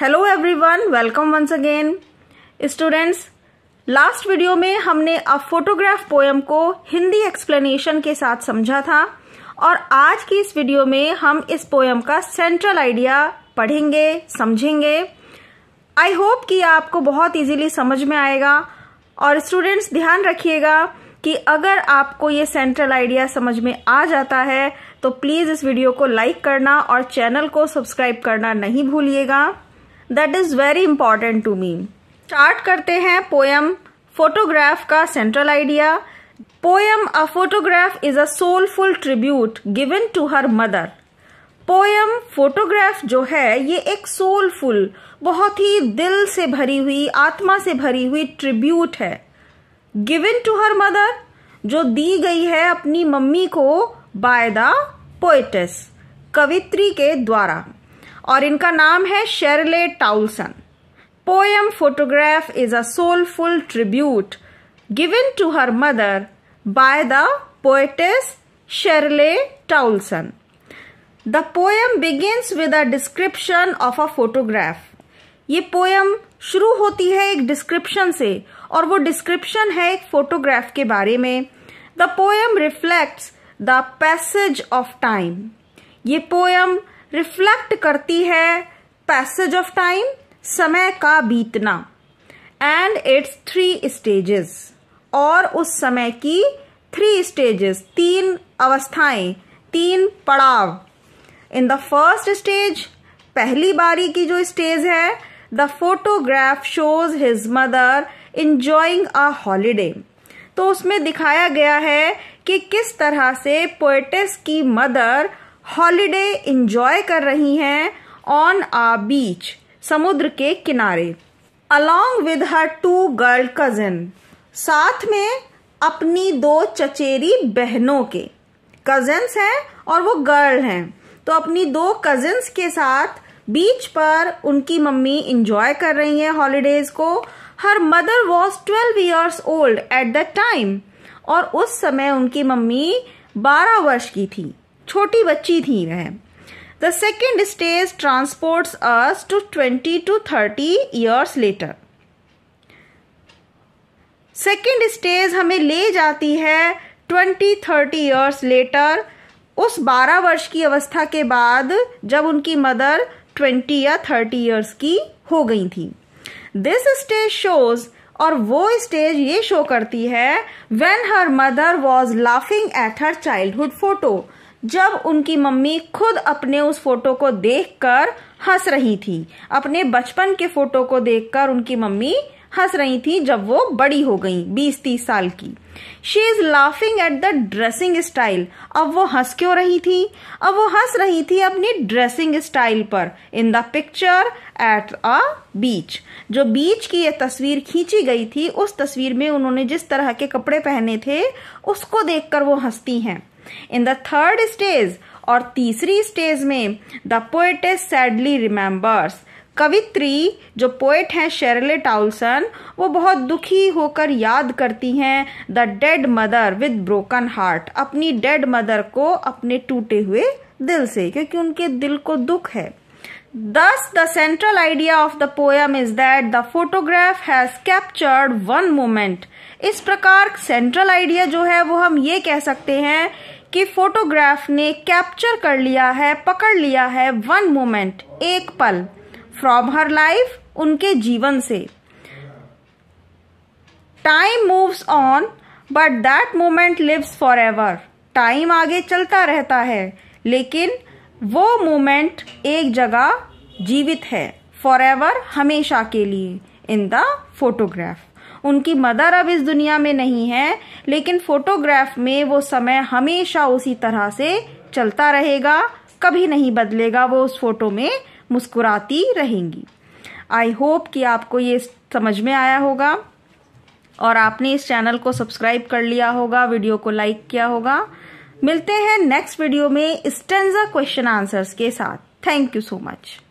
hello everyone welcome once again students last video में हमने a photograph poem को Hindi explanation के साथ समझा था और आज की इस वीडियो में हम इस पोएम का सेंट्रल आइडिया पढ़ेंगे समझेंगे आई होप कि आपको बहुत इजीली समझ में आएगा और स्टूडेंट्स ध्यान रखिएगा कि अगर आपको ये सेंट्रल आइडिया समझ में आ जाता है तो प्लीज़ इस वीडियो को लाइक करना और चैनल को सब्सक्राइब करना नहीं भूलिएगा that is very important to me start करते हैं पोयम फोटोग्राफ का central idea poem a photograph is a soulful tribute given to her mother poem photograph जो है ये एक सोलफुल बहुत ही दिल से भरी हुई आत्मा से भरी हुई ट्रिब्यूट है गिवन टू हर मदर जो दी गई है अपनी मम्मी को बाय द पोएटिस कवित्री के द्वारा और इनका नाम है Shirley Toulson poem photograph is a soulful tribute given to her mother by the poetess Shirley Toulson the poem begins with a description of a photograph ये पोएम शुरू होती है एक डिस्क्रिप्शन से और वो डिस्क्रिप्शन है एक फोटोग्राफ के बारे में the poem reflects the passage of time ये पोएम रिफ्लेक्ट करती है पैसेज ऑफ टाइम समय का बीतना एंड इट्स थ्री स्टेजेस और उस समय की थ्री स्टेजेस तीन अवस्थाएं तीन पड़ाव इन द फर्स्ट स्टेज पहली बारी की जो स्टेज है the photograph shows his mother enjoying a holiday तो उसमें दिखाया गया है कि किस तरह से पोएटिस की मदर हॉलीडे इंजॉय कर रही हैं ऑन आ बीच समुद्र के किनारे along with her two girl cousin साथ में अपनी दो चचेरी बहनों के कजन्स हैं और वो गर्ल हैं तो अपनी दो कजन्स के साथ बीच पर उनकी मम्मी इंजॉय कर रही हैं हॉलीडेज को her mother was twelve years old at the time और उस समय उनकी मम्मी बारह वर्ष की थी छोटी बच्ची थी वह the second stage transports us to twenty to thirty years later second stage हमें ले जाती है ट्वेंटी थर्टी ईयर्स लेटर उस बारह वर्ष की अवस्था के बाद जब उनकी मदर ट्वेंटी या थर्टी ईयर्स की हो गई थी दिस स्टेज शोज और वो स्टेज ये शो करती है when her mother was laughing at her childhood photo जब उनकी मम्मी खुद अपने उस फोटो को देखकर हंस रही थी अपने बचपन के फोटो को देखकर उनकी मम्मी हंस रही थी जब वो बड़ी हो गई बीस तीस साल की she is laughing at the dressing style अब वो हंस क्यों रही थी अब वो हंस रही थी अपनी ड्रेसिंग स्टाइल पर in the picture at a beach जो बीच की ये तस्वीर खींची गई थी उस तस्वीर में उन्होंने जिस तरह के कपड़े पहने थे उसको देखकर वो हंसती हैं इन द थर्ड स्टेज और तीसरी स्टेज में द इज सैडली रिमेम्बर्स कवित्री जो पोएट हैं शेरले टाउलसन वो बहुत दुखी होकर याद करती हैं the dead mother with broken heart अपनी डेड मदर को अपने टूटे हुए दिल से क्योंकि उनके दिल को दुख है thus the central idea of the poem is that the photograph has captured one moment इस प्रकार सेंट्रल आइडिया जो है वो हम ये कह सकते हैं कि फोटोग्राफ ने कैप्चर कर लिया है पकड़ लिया है वन मोमेंट एक पल फ्रॉम हर लाइफ उनके जीवन से time moves on but that moment lives forever time आगे चलता रहता है लेकिन वो मोमेंट एक जगह जीवित है फॉर एवर हमेशा के लिए इन द फोटोग्राफ उनकी मदर अब इस दुनिया में नहीं है लेकिन फोटोग्राफ में वो समय हमेशा उसी तरह से चलता रहेगा कभी नहीं बदलेगा वो उस फोटो में मुस्कुराती रहेंगी आई होप कि आपको ये समझ में आया होगा और आपने इस चैनल को सब्सक्राइब कर लिया होगा वीडियो को लाइक किया होगा मिलते हैं नेक्स्ट वीडियो में स्टेंजा क्वेश्चन आंसर्स के साथ थैंक यू सो मच